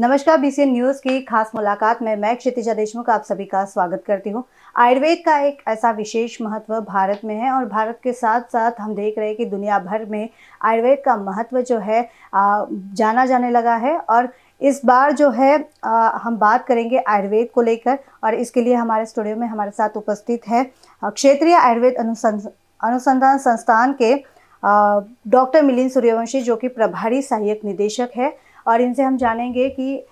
नमस्कार BCN news की खास मुलाकात में मैं क्षितिजा देशमुख आप सभी का स्वागत करती हूं। आयुर्वेद का एक ऐसा विशेष महत्व भारत में है और भारत के साथ साथ हम देख रहे हैं कि दुनिया भर में आयुर्वेद का महत्व जो है आ, जाना जाने लगा है और इस बार जो है आ, हम बात करेंगे आयुर्वेद को लेकर और इसके लिए हमारे स्टूडियो में हमारे साथ उपस्थित है क्षेत्रीय आयुर्वेद अनुसंधान संस्थान के डॉक्टर मिलिंद सूर्यवंशी जो कि प्रभारी सहायक निदेशक है और इनसे हम जानेंगे कि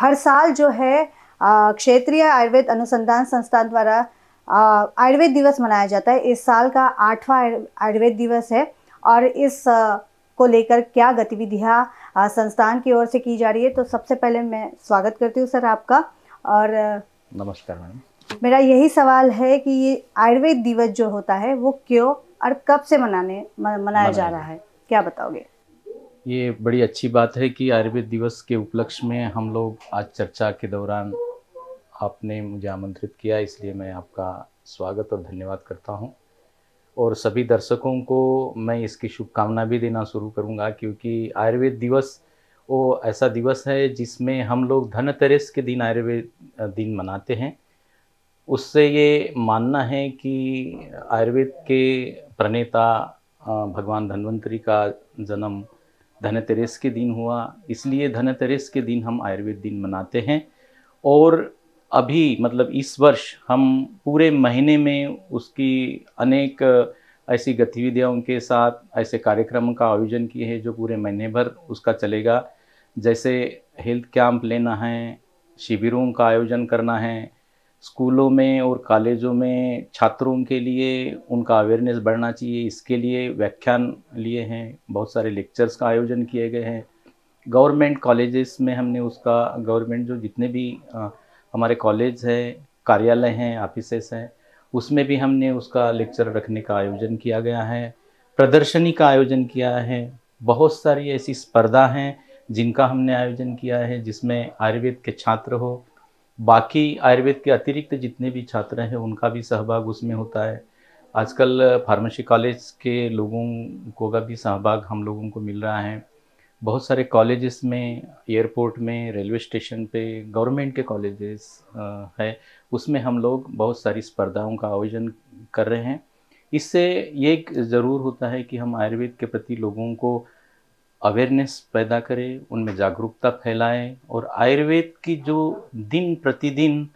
हर साल जो है क्षेत्रीय आयुर्वेद अनुसंधान संस्थान द्वारा आयुर्वेद दिवस मनाया जाता है इस साल का आठवां आयुर्वेद दिवस है और इस को लेकर क्या गतिविधियाँ संस्थान की ओर से की जा रही है तो सबसे पहले मैं स्वागत करती हूँ सर आपका और नमस्कार मैम मेरा यही सवाल है कि ये आयुर्वेद दिवस जो होता है वो क्यों और कब से मनाने मनाया जा रहा है क्या बताओगे ये बड़ी अच्छी बात है कि आयुर्वेद दिवस के उपलक्ष्य में हम लोग आज चर्चा के दौरान आपने मुझे आमंत्रित किया इसलिए मैं आपका स्वागत और धन्यवाद करता हूँ और सभी दर्शकों को मैं इसकी शुभकामना भी देना शुरू करूँगा क्योंकि आयुर्वेद दिवस वो ऐसा दिवस है जिसमें हम लोग धनतेरस के दिन आयुर्वेद दिन मनाते हैं उससे ये मानना है कि आयुर्वेद के प्रणेता भगवान धन्वंतरी का जन्म धनतेरस के दिन हुआ इसलिए धनतेरस के दिन हम आयुर्वेद दिन मनाते हैं और अभी मतलब इस वर्ष हम पूरे महीने में उसकी अनेक ऐसी गतिविधियाँ उनके साथ ऐसे कार्यक्रम का आयोजन किए हैं जो पूरे महीने भर उसका चलेगा जैसे हेल्थ कैंप लेना है शिविरों का आयोजन करना है स्कूलों में और कॉलेजों में छात्रों के लिए उनका अवेयरनेस बढ़ना चाहिए इसके लिए व्याख्यान लिए हैं बहुत सारे लेक्चर्स का आयोजन किए गए हैं गवर्नमेंट कॉलेजेस में हमने उसका गवर्नमेंट जो जितने भी आ, हमारे कॉलेज हैं कार्यालय हैं ऑफिसेस हैं उसमें भी हमने उसका लेक्चर रखने का आयोजन किया गया है प्रदर्शनी का आयोजन किया है बहुत सारी ऐसी स्पर्धा हैं जिनका हमने आयोजन किया है जिसमें आयुर्वेद के छात्र हो बाकी आयुर्वेद के अतिरिक्त जितने भी छात्र हैं उनका भी सहभाग उसमें होता है आजकल फार्मेसी कॉलेज के लोगों को का भी सहभाग हम लोगों को मिल रहा है बहुत सारे कॉलेजेस में एयरपोर्ट में रेलवे स्टेशन पे गवर्नमेंट के कॉलेजेस है उसमें हम लोग बहुत सारी स्पर्धाओं का आयोजन कर रहे हैं इससे ये ज़रूर होता है कि हम आयुर्वेद के प्रति लोगों को अवेयरनेस पैदा करें उनमें जागरूकता फैलाएं और आयुर्वेद की जो दिन प्रतिदिन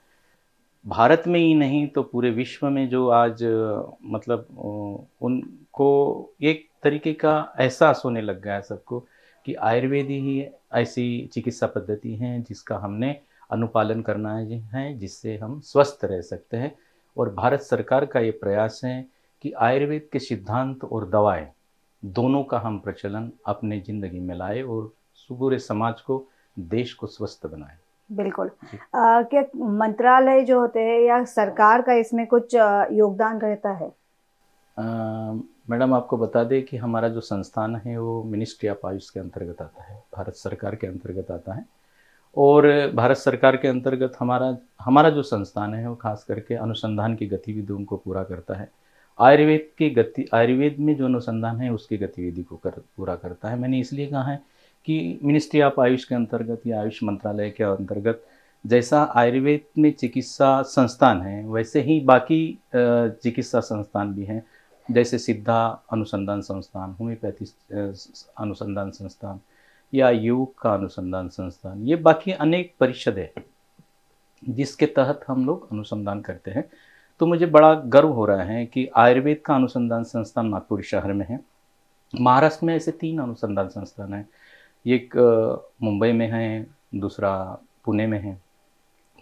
भारत में ही नहीं तो पूरे विश्व में जो आज मतलब उनको एक तरीके का एहसास होने लग गया है सबको कि आयुर्वेद ही ऐसी चिकित्सा पद्धति है जिसका हमने अनुपालन करना है जिससे हम स्वस्थ रह सकते हैं और भारत सरकार का ये प्रयास है कि आयुर्वेद के सिद्धांत और दवाएं दोनों का हम प्रचलन अपने ज़िंदगी में लाए और पूरे समाज को देश को स्वस्थ बनाए बिल्कुल आ, क्या मंत्रालय जो होते हैं या सरकार का इसमें कुछ योगदान रहता है मैडम आपको बता दें कि हमारा जो संस्थान है वो मिनिस्ट्री ऑफ आयुष के अंतर्गत आता है भारत सरकार के अंतर्गत आता है और भारत सरकार के अंतर्गत हमारा हमारा जो संस्थान है वो खास करके अनुसंधान की गतिविधियों को पूरा करता है आयुर्वेद के गति आयुर्वेद में जो अनुसंधान है उसकी गतिविधि को कर पूरा करता है मैंने इसलिए कहा है कि मिनिस्ट्री ऑफ आयुष के अंतर्गत या आयुष मंत्रालय के अंतर्गत जैसा आयुर्वेद में चिकित्सा संस्थान है वैसे ही बाकी चिकित्सा संस्थान भी हैं जैसे सिद्धा अनुसंधान संस्थान होम्योपैथी अनुसंधान संस्थान या योग का अनुसंधान संस्थान ये बाकी अनेक परिषद है जिसके तहत हम लोग अनुसंधान करते हैं तो मुझे बड़ा गर्व हो रहा है कि आयुर्वेद का अनुसंधान संस्थान नागपुर शहर में है महाराष्ट्र में ऐसे तीन अनुसंधान संस्थान हैं एक मुंबई में है दूसरा पुणे में है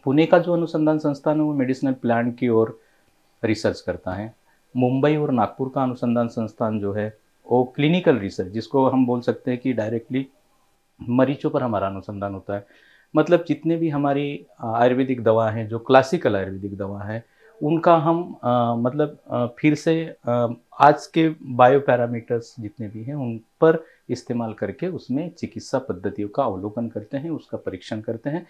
पुणे का जो अनुसंधान संस्थान है वो मेडिसिनल प्लांट की ओर रिसर्च करता है मुंबई और नागपुर का अनुसंधान संस्थान जो है वो क्लिनिकल रिसर्च जिसको हम बोल सकते हैं कि डायरेक्टली मरीजों पर हमारा अनुसंधान होता है मतलब जितने भी हमारी आयुर्वेदिक दवा हैं जो क्लासिकल आयुर्वेदिक दवा है उनका हम आ, मतलब आ, फिर से आ, आज के बायो पैरामीटर्स जितने भी हैं उन पर इस्तेमाल करके उसमें चिकित्सा पद्धतियों का अवलोकन करते हैं उसका परीक्षण करते हैं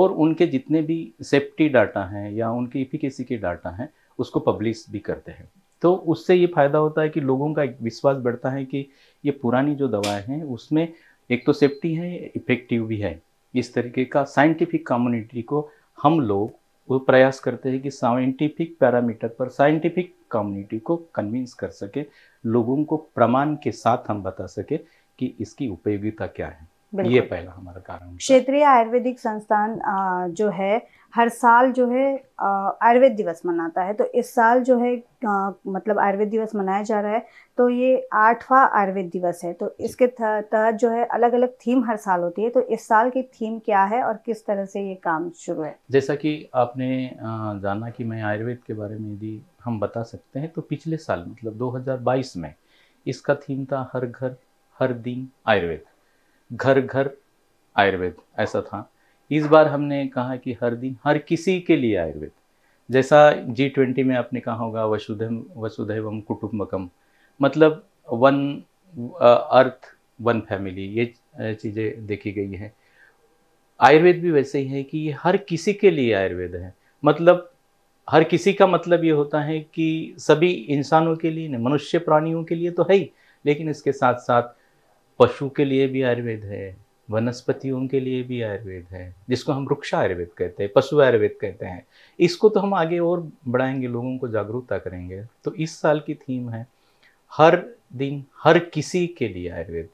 और उनके जितने भी सेफ्टी डाटा हैं या उनके इफिकेसी के डाटा हैं उसको पब्लिश भी करते हैं तो उससे ये फ़ायदा होता है कि लोगों का एक विश्वास बढ़ता है कि ये पुरानी जो दवाएं हैं उसमें एक तो सेफ्टी है इफ़ेक्टिव भी है इस तरीके का साइंटिफिक कम्युनिटी को हम लोग वो प्रयास करते हैं कि साइंटिफिक पैरामीटर पर साइंटिफिक कम्युनिटी को कन्विंस कर सके लोगों को प्रमाण के साथ हम बता सके कि इसकी उपयोगिता क्या है ये पहला हमारा कारण क्षेत्रीय आयुर्वेदिक संस्थान जो है हर साल जो है आयुर्वेद दिवस मनाता है तो इस साल जो है आ, मतलब आयुर्वेद दिवस मनाया जा रहा है तो ये आठवां आयुर्वेद दिवस है तो इसके तहत जो है अलग अलग थीम हर साल होती है तो इस साल की थीम क्या है और किस तरह से ये काम शुरू है जैसा कि आपने जाना कि मैं आयुर्वेद के बारे में यदि हम बता सकते हैं तो पिछले साल मतलब 2022 में इसका थीम था हर घर हर दिन आयुर्वेद घर घर आयुर्वेद ऐसा था इस बार हमने कहा कि हर दिन हर किसी के लिए आयुर्वेद जैसा जी ट्वेंटी में आपने कहा होगा वसुधैव वसुधैवम कुटुम्बकम मतलब वन अर्थ वन फैमिली ये चीज़ें देखी गई हैं आयुर्वेद भी वैसे ही है कि ये हर किसी के लिए आयुर्वेद है मतलब हर किसी का मतलब ये होता है कि सभी इंसानों के लिए मनुष्य प्राणियों के लिए तो है ही लेकिन इसके साथ साथ पशु के लिए भी आयुर्वेद है वनस्पतियों के लिए भी आयुर्वेद है जिसको हम वृक्ष आयुर्वेद कहते हैं पशु आयुर्वेद कहते हैं इसको तो हम आगे और बढ़ाएंगे लोगों को जागरूकता करेंगे तो इस साल की थीम है हर दिन हर किसी के लिए आयुर्वेद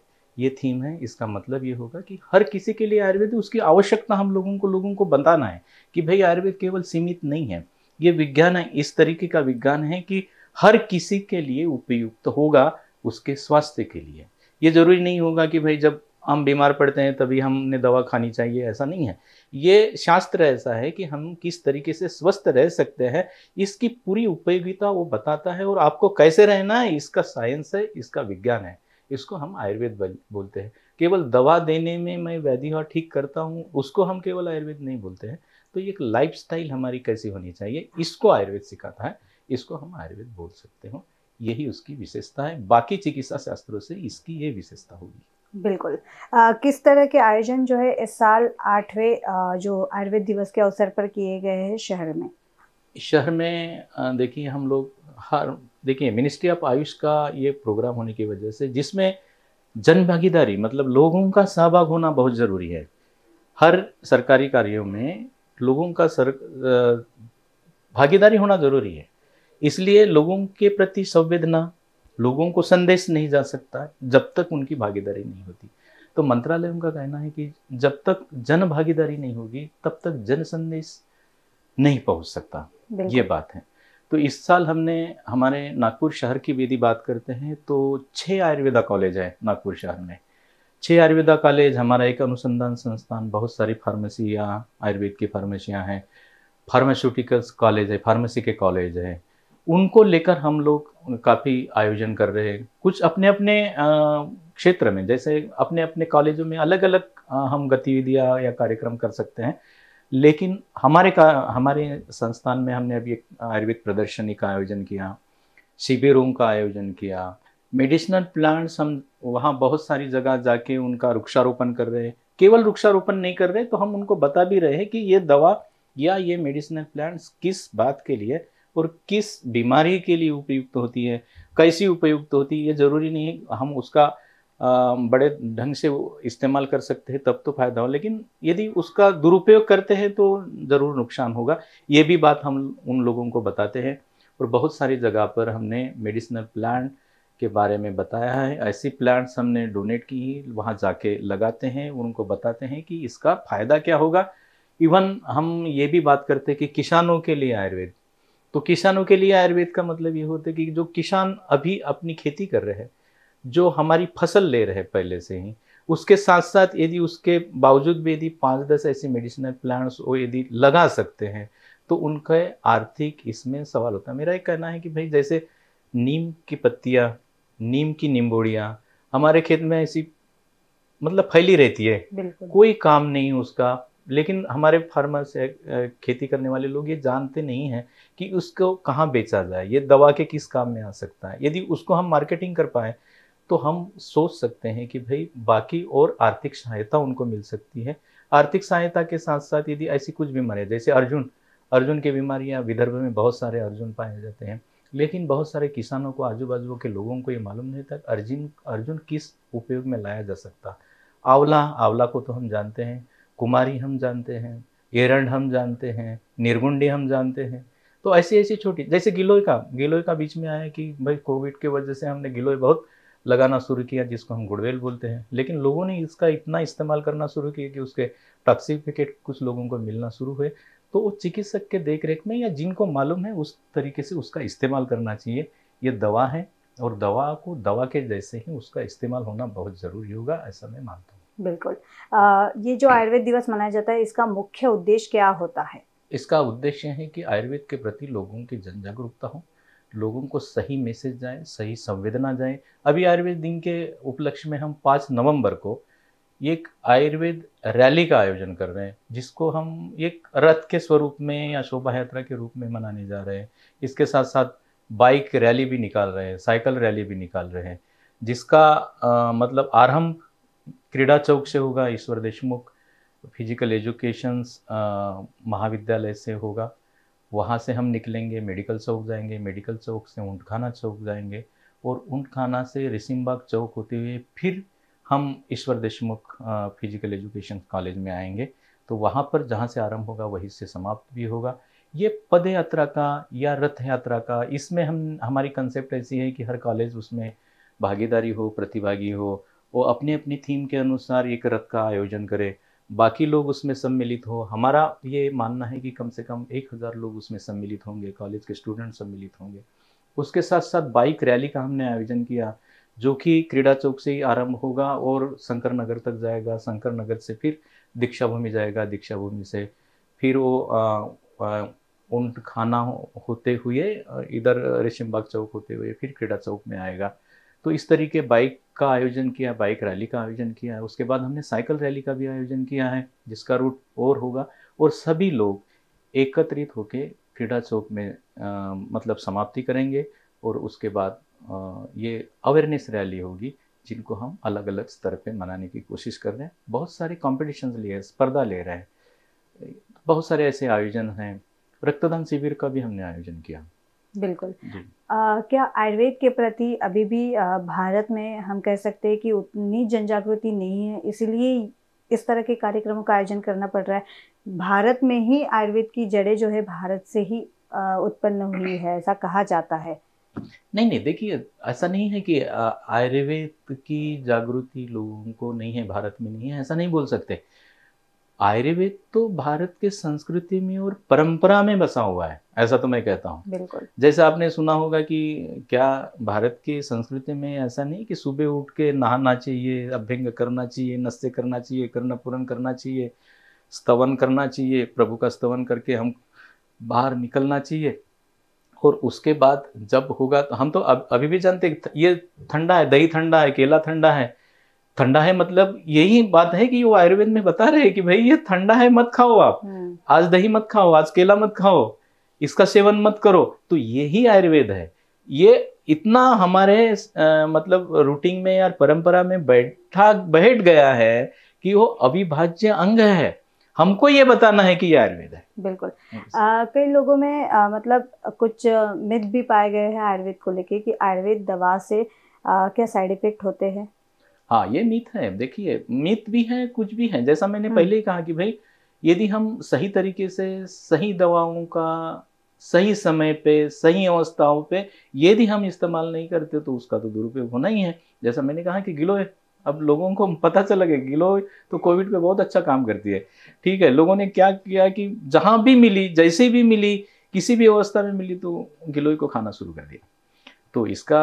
ये थीम है इसका मतलब ये होगा कि हर किसी के लिए आयुर्वेद उसकी आवश्यकता हम लोगों को लोगों को बताना है कि भाई आयुर्वेद केवल सीमित नहीं है ये विज्ञान है इस तरीके का विज्ञान है कि हर किसी के लिए उपयुक्त होगा उसके स्वास्थ्य के लिए ये जरूरी नहीं होगा कि भाई जब हम बीमार पड़ते हैं तभी हमने दवा खानी चाहिए ऐसा नहीं है ये शास्त्र ऐसा है कि हम किस तरीके से स्वस्थ रह सकते हैं इसकी पूरी उपयोगिता वो बताता है और आपको कैसे रहना है इसका साइंस है इसका विज्ञान है इसको हम आयुर्वेद बोलते हैं केवल दवा देने में मैं और ठीक करता हूँ उसको हम केवल आयुर्वेद नहीं बोलते हैं तो ये एक लाइफ हमारी कैसी होनी चाहिए इसको आयुर्वेद सिखाता है इसको हम आयुर्वेद बोल सकते हो यही उसकी विशेषता है बाकी चिकित्सा शास्त्रों से इसकी ये विशेषता होगी बिल्कुल आ, किस तरह के आयोजन जो है इस साल आठवें जो आयुर्वेद दिवस के अवसर पर किए गए हैं शहर में शहर में देखिए हम लोग हर देखिए मिनिस्ट्री ऑफ आयुष का ये प्रोग्राम होने की वजह से जिसमें जन भागीदारी मतलब लोगों का सहभाग होना बहुत ज़रूरी है हर सरकारी कार्यों में लोगों का सर भागीदारी होना ज़रूरी है इसलिए लोगों के प्रति संवेदना लोगों को संदेश नहीं जा सकता जब तक उनकी भागीदारी नहीं होती तो मंत्रालय का कहना है कि जब तक जन भागीदारी नहीं होगी तब तक जन संदेश नहीं पहुंच सकता ये बात है तो इस साल हमने हमारे नागपुर शहर की यदि बात करते हैं तो छः आयुर्वेदा कॉलेज है नागपुर शहर में छः आयुर्वेदा कॉलेज हमारा एक अनुसंधान संस्थान बहुत सारी फार्मेसियाँ आयुर्वेद की फार्मेसियाँ हैं फार्मास्यूटिकल्स कॉलेज है फार्मेसी के कॉलेज है उनको लेकर हम लोग काफ़ी आयोजन कर रहे हैं कुछ अपने अपने क्षेत्र में जैसे अपने अपने कॉलेजों में अलग अलग हम गतिविधियाँ या कार्यक्रम कर सकते हैं लेकिन हमारे का हमारे संस्थान में हमने अभी एक आयुर्वेद प्रदर्शनी का आयोजन किया शिविरों का आयोजन किया मेडिसिनल प्लांट्स हम वहाँ बहुत सारी जगह जाके उनका वृक्षारोपण कर रहे हैं केवल वृक्षारोपण नहीं कर रहे तो हम उनको बता भी रहे हैं कि ये दवा या ये मेडिसिनल प्लांट्स किस बात के लिए और किस बीमारी के लिए उपयुक्त होती है कैसी उपयुक्त होती है ये ज़रूरी नहीं हम उसका बड़े ढंग से इस्तेमाल कर सकते हैं तब तो फायदा हो लेकिन यदि उसका दुरुपयोग करते हैं तो ज़रूर नुकसान होगा ये भी बात हम उन लोगों को बताते हैं और बहुत सारी जगह पर हमने मेडिसिनल प्लांट के बारे में बताया है ऐसी प्लांट्स हमने डोनेट की है वहाँ जाके लगाते हैं उनको बताते हैं कि इसका फ़ायदा क्या होगा इवन हम ये भी बात करते हैं कि किसानों के लिए आयुर्वेद तो किसानों के लिए आयुर्वेद का मतलब ये होता है कि जो किसान अभी अपनी खेती कर रहे हैं जो हमारी फसल ले रहे हैं पहले से ही उसके साथ साथ यदि उसके बावजूद भी यदि पाँच दस ऐसे मेडिसिनल प्लांट्स वो यदि लगा सकते हैं तो उनका आर्थिक इसमें सवाल होता है मेरा एक कहना है कि भाई जैसे नीम की पत्तियाँ नीम की निम्बोड़ियाँ हमारे खेत में ऐसी मतलब फैली रहती है कोई काम नहीं उसका लेकिन हमारे फार्मर्स खेती करने वाले लोग ये जानते नहीं हैं कि उसको कहाँ बेचा जाए ये दवा के किस काम में आ सकता है यदि उसको हम मार्केटिंग कर पाए तो हम सोच सकते हैं कि भाई बाकी और आर्थिक सहायता उनको मिल सकती है आर्थिक सहायता के साथ साथ यदि ऐसी कुछ बीमारियाँ जैसे अर्जुन अर्जुन की बीमारियाँ विदर्भ में बहुत सारे अर्जुन पाए जाते हैं लेकिन बहुत सारे किसानों को आजू बाजू के लोगों को ये मालूम नहीं था अर्जुन अर्जुन किस उपयोग में लाया जा सकता आंवला आंवला को तो हम जानते हैं कुमारी हम जानते हैं एरंड हम जानते हैं निर्गुंडी हम जानते हैं तो ऐसी ऐसी छोटी जैसे गिलोय का गिलोय का बीच में आया कि भाई कोविड के वजह से हमने गिलोय बहुत लगाना शुरू किया जिसको हम गुड़वेल बोलते हैं लेकिन लोगों ने इसका इतना इस्तेमाल करना शुरू किया कि उसके टॉक्सिफिकेट कुछ लोगों को मिलना शुरू हुए तो वो चिकित्सक के देख रेख में या जिनको मालूम है उस तरीके से उसका इस्तेमाल करना चाहिए ये दवा है और दवा को दवा के जैसे ही उसका इस्तेमाल होना बहुत ज़रूरी होगा ऐसा मैं मानता हूँ बिल्कुल आ, ये जो आयुर्वेद दिवस मनाया जाता है इसका मुख्य उद्देश्य क्या होता है इसका उद्देश्य है कि आयुर्वेद के प्रति लोगों की जन जागरूकता हो लोगों को सही मैसेज जाए सही संवेदना जाए अभी आयुर्वेद दिन के उपलक्ष्य में हम पाँच नवंबर को एक आयुर्वेद रैली का आयोजन कर रहे हैं जिसको हम एक रथ के स्वरूप में या शोभा यात्रा के रूप में मनाने जा रहे हैं इसके साथ साथ बाइक रैली भी निकाल रहे हैं साइकिल रैली भी निकाल रहे हैं जिसका आ, मतलब आरंभ क्रीड़ा चौक से होगा ईश्वर देशमुख फिजिकल एजुकेशन महाविद्यालय से होगा वहाँ से हम निकलेंगे मेडिकल चौक जाएंगे मेडिकल चौक से खाना चौक जाएंगे और खाना से रिसिमबाग चौक होते हुए फिर हम Ishwar Deshmukh physical education college में आएंगे तो वहाँ पर जहाँ से आरंभ होगा वहीं से समाप्त भी होगा ये पद यात्रा का या रथ यात्रा का इसमें हम हमारी कंसेप्ट ऐसी है कि हर कॉलेज उसमें भागीदारी हो प्रतिभागी हो वो अपनी अपनी थीम के अनुसार एक रथ का आयोजन करे बाकी लोग उसमें सम्मिलित हो हमारा ये मानना है कि कम से कम एक हज़ार लोग उसमें सम्मिलित होंगे कॉलेज के स्टूडेंट सम्मिलित होंगे उसके साथ साथ बाइक रैली का हमने आयोजन किया जो कि क्रीड़ा चौक से ही आरंभ होगा और शंकर नगर तक जाएगा शंकर नगर से फिर दीक्षा भूमि जाएगा दीक्षा भूमि से फिर वो आ, आ, ऊंट खाना होते हुए इधर रेशमबाग चौक होते हुए फिर क्रीड़ा चौक में आएगा तो इस तरीके बाइक का आयोजन किया बाइक रैली का आयोजन किया है उसके बाद हमने साइकिल रैली का भी आयोजन किया है जिसका रूट और होगा और सभी लोग एकत्रित होकर क्रीडा चौक में आ, मतलब समाप्ति करेंगे और उसके बाद आ, ये अवेयरनेस रैली होगी जिनको हम अलग अलग स्तर पे मनाने की कोशिश कर रहे हैं बहुत सारे कॉम्पिटिशन लिए स्पर्धा ले रहे हैं बहुत सारे ऐसे आयोजन हैं रक्तदान शिविर का भी हमने आयोजन किया बिल्कुल आ, क्या आयुर्वेद के प्रति अभी भी आ, भारत में हम कह सकते हैं कि उतनी जन जागृति नहीं है इसलिए इस तरह के कार्यक्रमों का आयोजन करना पड़ रहा है भारत में ही आयुर्वेद की जड़ें जो है भारत से ही उत्पन्न हुई है ऐसा कहा जाता है नहीं नहीं देखिए ऐसा नहीं है कि आयुर्वेद की जागृति लोगों को नहीं है भारत में नहीं है ऐसा नहीं बोल सकते आयुर्वेद तो भारत के संस्कृति में और परंपरा में बसा हुआ है ऐसा तो मैं कहता हूँ जैसे आपने सुना होगा कि क्या भारत की संस्कृति में ऐसा नहीं कि सुबह उठ के नहाना चाहिए अभ्यंग करना चाहिए नस्य करना चाहिए कर्ण पूर्ण करना चाहिए स्तवन करना चाहिए प्रभु का स्तवन करके हम बाहर निकलना चाहिए और उसके बाद जब होगा तो हम तो अब अभी भी जानते ये ठंडा है दही ठंडा है केला ठंडा है ठंडा है मतलब यही बात है कि वो आयुर्वेद में बता रहे हैं कि भाई ये ठंडा है मत खाओ आप हम्म। आज दही मत खाओ आज केला मत खाओ इसका सेवन मत करो तो यही आयुर्वेद है ये इतना हमारे आ, मतलब रूटीन में या परंपरा में बैठा बैठ गया है कि वो अविभाज्य अंग है हमको ये बताना है कि ये आयुर्वेद है बिल्कुल कई लोगों में आ, मतलब कुछ मिथ भी पाए गए हैं आयुर्वेद को लेके कि आयुर्वेद दवा से आ, क्या साइड इफेक्ट होते हैं हाँ ये मित है देखिए मित भी है कुछ भी है जैसा मैंने हाँ। पहले ही कहा कि भाई यदि हम सही तरीके से सही दवाओं का सही समय पे सही अवस्थाओं पे यदि हम इस्तेमाल नहीं करते तो उसका तो दुरुपयोग होना ही है जैसा मैंने कहा कि गिलोय अब लोगों को पता चला गया गिलोय तो कोविड पे बहुत अच्छा काम करती है ठीक है लोगों ने क्या किया कि जहाँ भी मिली जैसे भी मिली किसी भी अवस्था में मिली तो गिलोय को खाना शुरू कर दिया तो इसका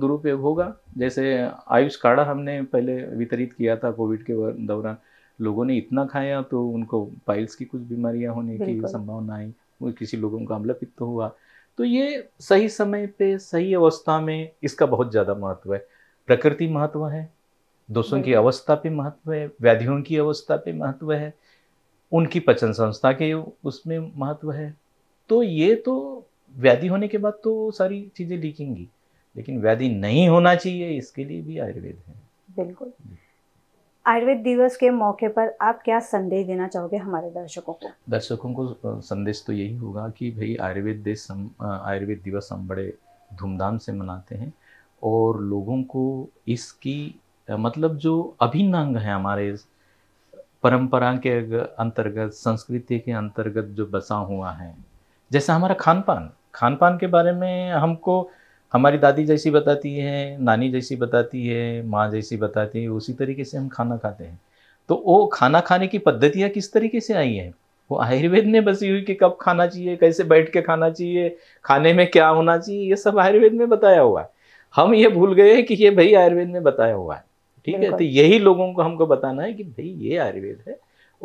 दुरुपयोग होगा जैसे आयुष काढ़ा हमने पहले वितरित किया था कोविड के दौरान लोगों ने इतना खाया तो उनको पाइल्स की कुछ बीमारियां होने की संभावना आई किसी लोगों का अमला पित्त हुआ तो ये सही समय पे सही अवस्था में इसका बहुत ज़्यादा महत्व है प्रकृति महत्व है दोषों की अवस्था पे महत्व है व्याधियों की अवस्था पे महत्व है उनकी पचन संस्था के उसमें महत्व है तो ये तो व्याधि होने के बाद तो सारी चीज़ें लिखेंगी लेकिन व्याधि नहीं होना चाहिए इसके लिए भी आयुर्वेद है बिल्कुल आयुर्वेद दिवस के मौके पर आप क्या संदेश देना चाहोगे हमारे दर्शकों को दर्शकों को संदेश तो यही होगा कि भाई आयुर्वेद देश आयुर्वेद दिवस हम बड़े धूमधाम से मनाते हैं और लोगों को इसकी मतलब जो अभिन्न अंग है हमारे परंपरा के अंतर्गत संस्कृति के अंतर्गत जो बसा हुआ है जैसे हमारा खान पान खान पान के बारे में हमको हमारी दादी जैसी बताती है नानी जैसी बताती है माँ जैसी बताती है उसी तरीके से हम खाना खाते हैं तो वो खाना खाने की पद्धतियाँ किस तरीके से आई हैं वो आयुर्वेद में बसी हुई कि कब खाना चाहिए कैसे बैठ के खाना चाहिए खाने में क्या होना चाहिए ये सब आयुर्वेद में बताया हुआ है हम ये भूल गए हैं कि ये भाई आयुर्वेद में बताया हुआ है ठीक है तो यही लोगों को हमको बताना है कि भाई ये आयुर्वेद है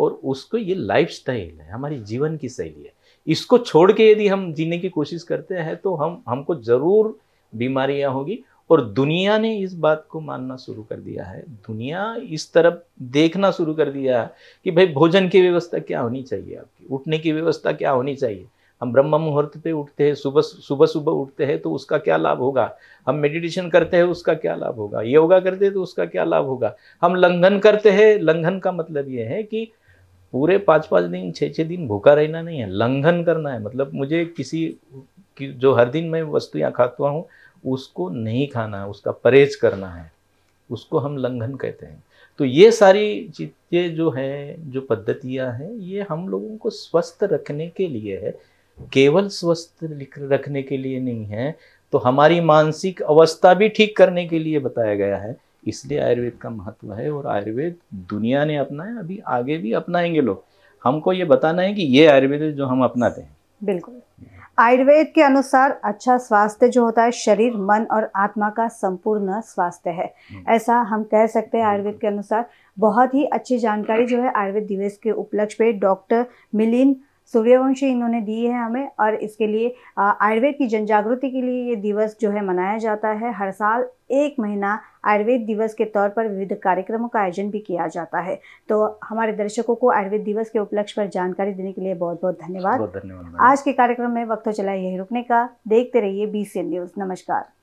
और उसको ये लाइफ है हमारी जीवन की शैली है इसको छोड़ के यदि हम जीने की कोशिश करते हैं तो हम हमको ज़रूर बीमारियां होगी और दुनिया ने इस बात को मानना शुरू कर दिया है दुनिया इस तरफ देखना शुरू कर दिया है कि भाई भोजन की व्यवस्था क्या होनी चाहिए आपकी उठने की व्यवस्था क्या होनी चाहिए हम ब्रह्म मुहूर्त पे उठते हैं सुबह सुबह सुबह उठते हैं तो उसका क्या लाभ होगा हम मेडिटेशन करते हैं उसका क्या लाभ होगा योगा करते हैं तो उसका क्या लाभ होगा हम लंघन करते हैं लंघन का मतलब ये है कि पूरे पाँच पाँच दिन छः छः दिन भूखा रहना नहीं है लंघन करना है मतलब मुझे किसी कि जो हर दिन मैं वस्तु यहाँ खाता हूँ उसको नहीं खाना है उसका परहेज करना है उसको हम लंघन कहते हैं तो ये सारी चीज़ें जो हैं जो पद्धतियाँ हैं ये हम लोगों को स्वस्थ रखने के लिए है केवल स्वस्थ रखने के लिए नहीं है तो हमारी मानसिक अवस्था भी ठीक करने के लिए बताया गया है इसलिए आयुर्वेद का महत्व है और आयुर्वेद दुनिया ने अपनाया अभी आगे भी अपनाएंगे लोग हमको ये बताना है कि ये आयुर्वेद जो हम अपनाते हैं बिल्कुल आयुर्वेद के अनुसार अच्छा स्वास्थ्य जो होता है शरीर मन और आत्मा का संपूर्ण स्वास्थ्य है हम्म। ऐसा हम कह सकते हैं आयुर्वेद के अनुसार बहुत ही अच्छी जानकारी जो है आयुर्वेद दिवस के उपलक्ष्य पे डॉक्टर मिलिन सूर्यवंशी इन्होंने दी है हमें और इसके लिए आयुर्वेद की जन जागृति के लिए ये दिवस जो है मनाया जाता है हर साल एक महीना आयुर्वेद दिवस के तौर पर विविध कार्यक्रमों का आयोजन भी किया जाता है तो हमारे दर्शकों को आयुर्वेद दिवस के उपलक्ष्य पर जानकारी देने के लिए बहुत बहुत धन्यवाद बहुत धन्यवाद आज के कार्यक्रम में वक्त तो चला यही रुकने का देखते रहिए बी न्यूज़ नमस्कार